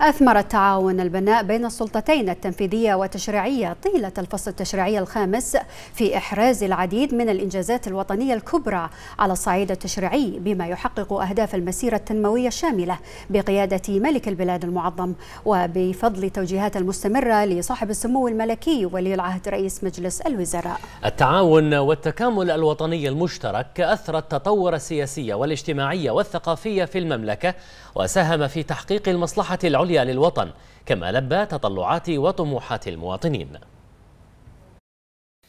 أثمر التعاون البناء بين السلطتين التنفيذية والتشريعية طيلة الفصل التشريعي الخامس في إحراز العديد من الإنجازات الوطنية الكبرى على الصعيد التشريعي بما يحقق أهداف المسيرة التنموية الشاملة بقيادة ملك البلاد المعظم وبفضل توجيهات المستمرة لصاحب السمو الملكي ولي العهد رئيس مجلس الوزراء التعاون والتكامل الوطني المشترك أثر التطور السياسي والاجتماعي والثقافي في المملكة وساهم في تحقيق المصلحة العليا العليا للوطن كما لبى تطلعات وطموحات المواطنين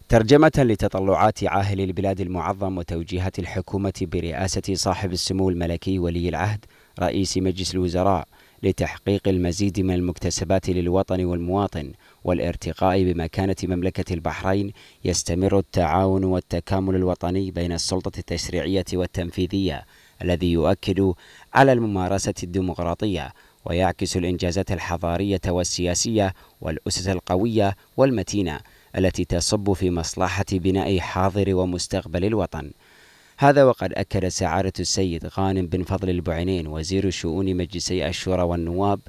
ترجمة لتطلعات عاهل البلاد المعظم وتوجيهات الحكومة برئاسة صاحب السمو الملكي ولي العهد رئيس مجلس الوزراء لتحقيق المزيد من المكتسبات للوطن والمواطن والارتقاء بمكانة مملكة البحرين يستمر التعاون والتكامل الوطني بين السلطة التشريعية والتنفيذية الذي يؤكد على الممارسة الديمقراطية ويعكس الإنجازات الحضارية والسياسية والأسس القوية والمتينة التي تصب في مصلحة بناء حاضر ومستقبل الوطن هذا وقد أكد سعادة السيد غانم بن فضل البعينين وزير شؤون مجلسي الشورى والنواب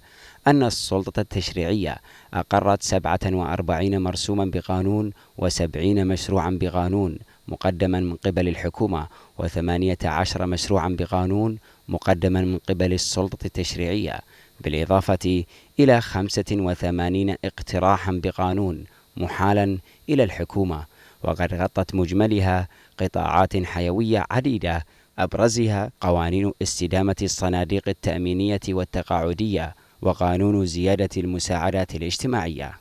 أن السلطة التشريعية أقرت 47 مرسوما بقانون و70 مشروعا بقانون مقدما من قبل الحكومة و18 مشروعا بقانون مقدما من قبل السلطة التشريعية بالإضافة إلى 85 اقتراحا بقانون محالا إلى الحكومة وقد غطت مجملها قطاعات حيوية عديدة أبرزها قوانين استدامة الصناديق التأمينية والتقاعدية وقانون زيادة المساعدات الاجتماعية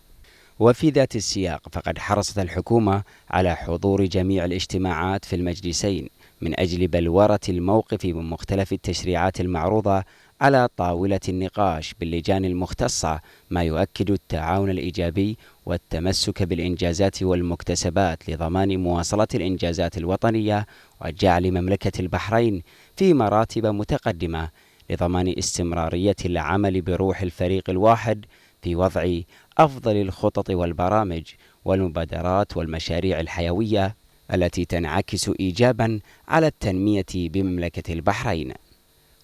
وفي ذات السياق فقد حرصت الحكومة على حضور جميع الاجتماعات في المجلسين من أجل بلورة الموقف من مختلف التشريعات المعروضة على طاولة النقاش باللجان المختصة ما يؤكد التعاون الإيجابي والتمسك بالإنجازات والمكتسبات لضمان مواصلة الإنجازات الوطنية وجعل مملكة البحرين في مراتب متقدمة لضمان استمرارية العمل بروح الفريق الواحد في وضع أفضل الخطط والبرامج والمبادرات والمشاريع الحيوية التي تنعكس إيجابا على التنمية بمملكة البحرين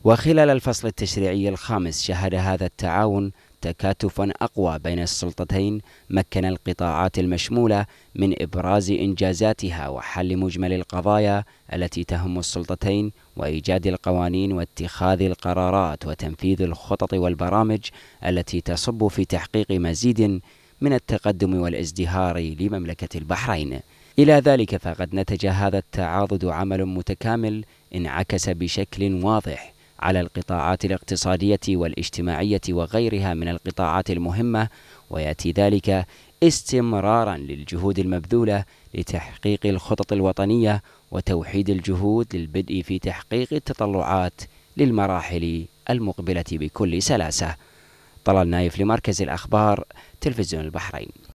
وخلال الفصل التشريعي الخامس شهد هذا التعاون تكاتفا أقوى بين السلطتين مكن القطاعات المشمولة من إبراز إنجازاتها وحل مجمل القضايا التي تهم السلطتين وإيجاد القوانين واتخاذ القرارات وتنفيذ الخطط والبرامج التي تصب في تحقيق مزيد من التقدم والازدهار لمملكة البحرين إلى ذلك فقد نتج هذا التعاضد عمل متكامل انعكس بشكل واضح على القطاعات الاقتصادية والاجتماعية وغيرها من القطاعات المهمة ويأتي ذلك استمرارا للجهود المبذولة لتحقيق الخطط الوطنية وتوحيد الجهود للبدء في تحقيق التطلعات للمراحل المقبلة بكل سلاسة طلال نايف لمركز الأخبار تلفزيون البحرين